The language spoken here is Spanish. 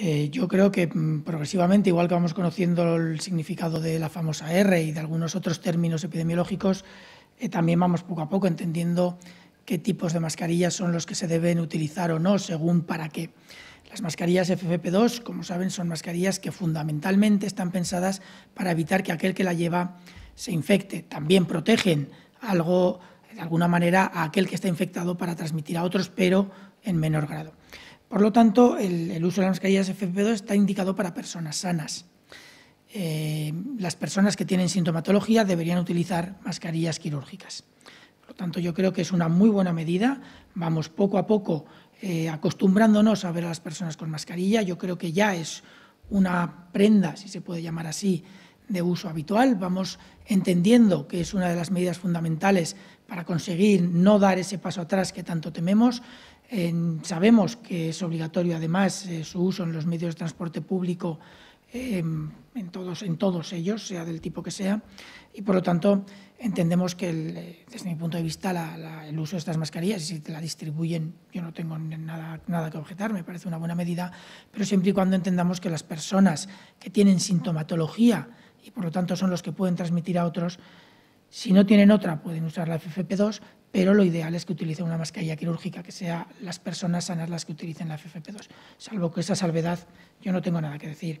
Eh, yo creo que mm, progresivamente, igual que vamos conociendo el significado de la famosa R y de algunos otros términos epidemiológicos, eh, también vamos poco a poco entendiendo qué tipos de mascarillas son los que se deben utilizar o no, según para qué. Las mascarillas FFP2, como saben, son mascarillas que fundamentalmente están pensadas para evitar que aquel que la lleva se infecte. También protegen algo, de alguna manera, a aquel que está infectado para transmitir a otros, pero en menor grado. Por lo tanto, el, uso de las mascarillas FFP2 está indicado para personas sanas. Eh, las personas que tienen sintomatología deberían utilizar mascarillas quirúrgicas. Por lo tanto, yo creo que es una muy buena medida. Vamos poco a poco eh, acostumbrándonos a ver a las personas con mascarilla. Yo creo que ya es una prenda, si se puede llamar así, de uso habitual. Vamos entendiendo que es una de las medidas fundamentales para conseguir no dar ese paso atrás que tanto tememos. Eh, sabemos que es obligatorio, además, eh, su uso en los medios de transporte público, eh, en, todos, en todos ellos, sea del tipo que sea, y por lo tanto entendemos que, desde mi punto de vista, el uso de estas mascarillas, si te la distribuyen, yo no tengo nada, nada que objetar, me parece una buena medida, pero siempre y cuando entendamos que las personas que tienen sintomatología y por lo tanto son los que pueden transmitir a otros, si no tienen otra, pueden usar la FFP2, pero lo ideal es que utilicen una mascarilla quirúrgica, que sean las personas sanas las que utilicen la FFP2. Salvo que esa salvedad yo no tengo nada que decir.